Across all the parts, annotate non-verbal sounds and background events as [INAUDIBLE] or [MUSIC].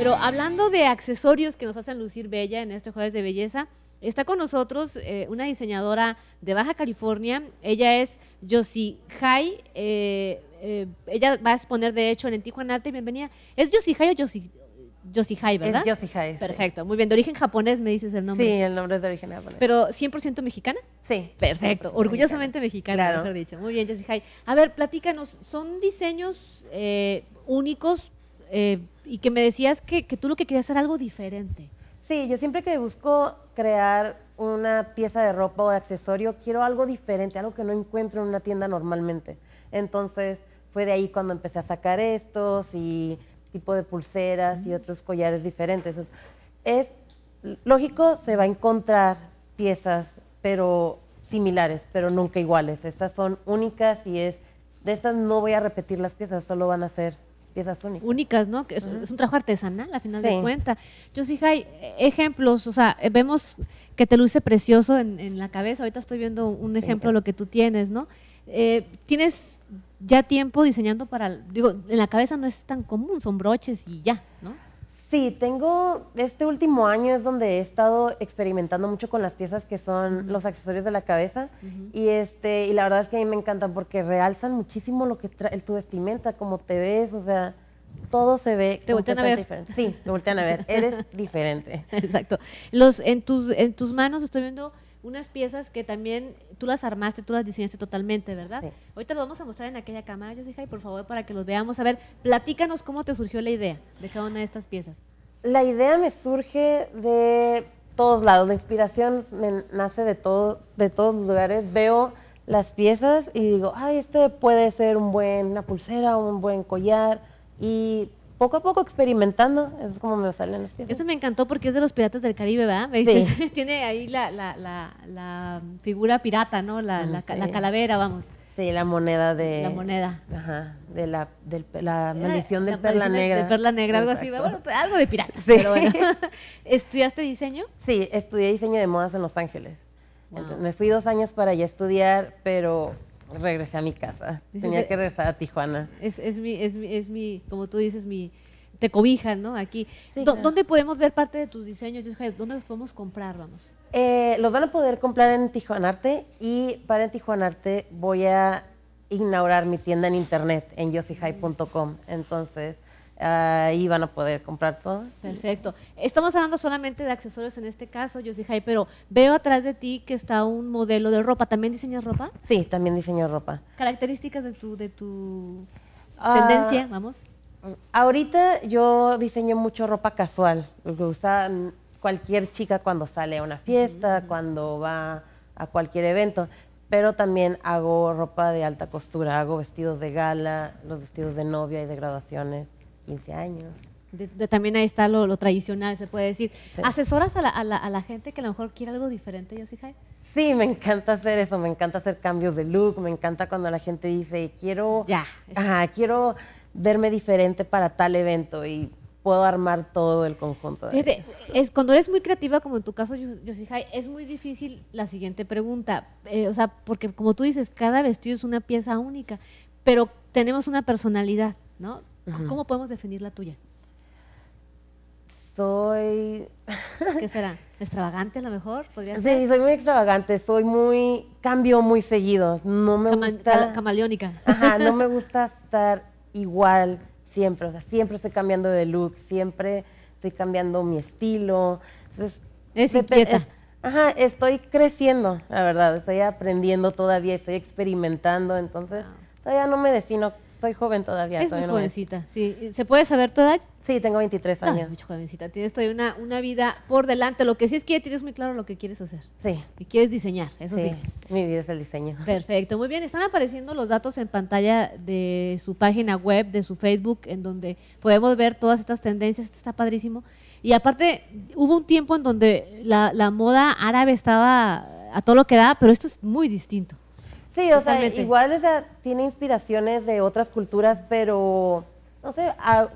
Pero hablando de accesorios que nos hacen lucir bella en este jueves de belleza, está con nosotros eh, una diseñadora de Baja California. Ella es Josie Hai, eh, eh, ella va a exponer, de hecho, en Tijuana Arte. Bienvenida. ¿Es Josie Hai o Josie? Yoshihai, ¿verdad? Es Hai. Perfecto, muy bien. De origen japonés me dices el nombre. Sí, el nombre es de origen japonés. ¿Pero 100% mexicana? Sí. Perfecto, orgullosamente mexicana, mejor dicho. Muy bien, Yoshihai. A ver, platícanos, ¿son diseños únicos y que me decías que, tú lo que querías era algo diferente. Sí, yo siempre que busco crear una pieza de ropa o de accesorio, quiero algo diferente, algo que no encuentro en una tienda normalmente. Entonces fue de ahí cuando empecé a sacar estos y tipo de pulseras y mm. otros collares diferentes. es lógico, se va a encontrar piezas, pero similares, pero nunca iguales. Estas son únicas y es de estas no voy a repetir las piezas, solo van a ser piezas únicas. Únicas, ¿no? Que es, un trabajo artesanal, a final de cuentas. Yo sí, hay ejemplos, o sea, eh, vemos que te luce precioso en, la cabeza. Ahorita estoy viendo un ejemplo de lo que tú tienes, ¿no? Eh, tienes ya tiempo diseñando para, digo, en la cabeza no es tan común, son broches y ya, ¿no? Sí, tengo, este último año es donde he estado experimentando mucho con las piezas que son los accesorios de la cabeza y este y la verdad es que a mí me encantan porque realzan muchísimo lo que trae tu vestimenta, cómo te ves, o sea, todo se ve te diferente. Sí, te voltean a ver, [LAUGHS] eres diferente. Exacto. Los en tus en tus manos estoy viendo unas piezas que también tú las armaste, tú las diseñaste totalmente, ¿verdad? Sí. te lo vamos a mostrar en aquella cámara, hija, y por favor, para que los veamos. A ver, platícanos cómo te surgió la idea de cada una de estas piezas. La idea me surge de todos lados, la inspiración me nace de, todo, de todos los lugares. Veo las piezas y digo, ay, este puede ser un buen, una pulsera, un buen collar, y poco a poco experimentando, eso es como me salen las piezas. Esto me encantó porque es de los piratas del Caribe, ¿verdad? Me dices, [LAUGHS] tiene ahí la, la, la, figura pirata, ¿no? La, ah, la, calavera, vamos. Sí, la moneda de... La moneda. Ajá, de la, de la maldición de perla negra. De perla negra, algo así. Bueno, algo de piratas, pero bueno. [LAUGHS] ¿Estudiaste diseño? Sí, estudié diseño de modas en Los Ángeles. me fui dos años para allá a estudiar, pero regresé a mi casa. Tenía que regresar a Tijuana. Es, mi, es, mi, como tú dices, mi, te cobijan, ¿no? Aquí. ¿Dónde podemos ver parte de tus diseños? ¿Dónde los podemos comprar, vamos? Eh, los van a poder comprar en Tijuanarte y para Tijuanarte voy a inaugurar mi tienda en internet en yosihai.com. Entonces, Uh, van a poder comprar todo. Perfecto. Estamos hablando solamente de accesorios en este caso, yo dije, pero veo atrás de ti que está un modelo de ropa. ¿También diseñas ropa? Sí, también diseño ropa. ¿Características de tu, de tu ah, tendencia, vamos? Ahorita yo diseño mucho ropa casual, lo que usa cualquier chica cuando sale a una fiesta, cuando va a cualquier evento pero también hago ropa de alta costura, hago vestidos de gala, los vestidos de novia y de graduaciones. 15 años. también ahí está lo, tradicional, se puede decir. ¿Asesoras a la, gente que a lo mejor quiere algo diferente, Yosihai? Sí, me encanta hacer eso, me encanta hacer cambios de look, me encanta cuando la gente dice, quiero, quiero verme diferente para tal evento y puedo armar todo el conjunto. De es, cuando eres muy creativa, como en tu caso, Yosihai, es muy difícil la siguiente pregunta. Eh, o sea, porque como tú dices, cada vestido es una pieza única, pero tenemos una personalidad, ¿no? ¿Cómo podemos definir la tuya? Soy... ¿Qué [LAUGHS] será? ¿Extravagante a lo mejor? sí, soy muy extravagante, soy muy... cambio muy seguido, no me gusta... Camaleónica. Ajá, [LAUGHS] no me gusta estar igual siempre, o sea, siempre estoy cambiando de look, siempre estoy cambiando mi estilo. Entonces, es inquieta. ajá, estoy creciendo, la verdad, estoy aprendiendo todavía, estoy experimentando, entonces todavía no me defino soy joven todavía. Es muy jovencita, sí. ¿Se puede saber tu edad? Sí, tengo 23 años. muy jovencita. Tienes todavía una, una vida por delante. Lo que sí es que tienes muy claro lo que quieres hacer. Sí. Y quieres diseñar, eso sí. sí. Mi vida es el diseño. Perfecto. Muy bien, están apareciendo los datos en pantalla de su página web, de su Facebook, en donde podemos ver todas estas tendencias. Este está padrísimo. Y aparte, hubo un tiempo en donde la, la moda árabe estaba a todo lo que da, pero esto es muy distinto. Sí, o sea, igual tiene inspiraciones de otras culturas, pero no sé,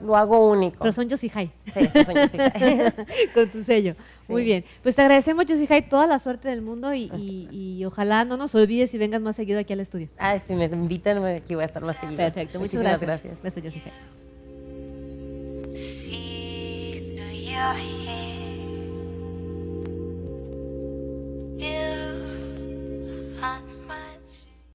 lo hago único. Pero son Yosihai. Sí, son [LAUGHS] Con tu sello. Muy bien. Pues te agradecemos, Yosihai, toda la suerte del mundo [LAUGHS] y, ojalá no nos olvides y vengas más seguido aquí al estudio. Ah, si me invitan, aquí voy a estar más seguido. Perfecto, muchas Muchísimas gracias. gracias. Beso, Yosihai.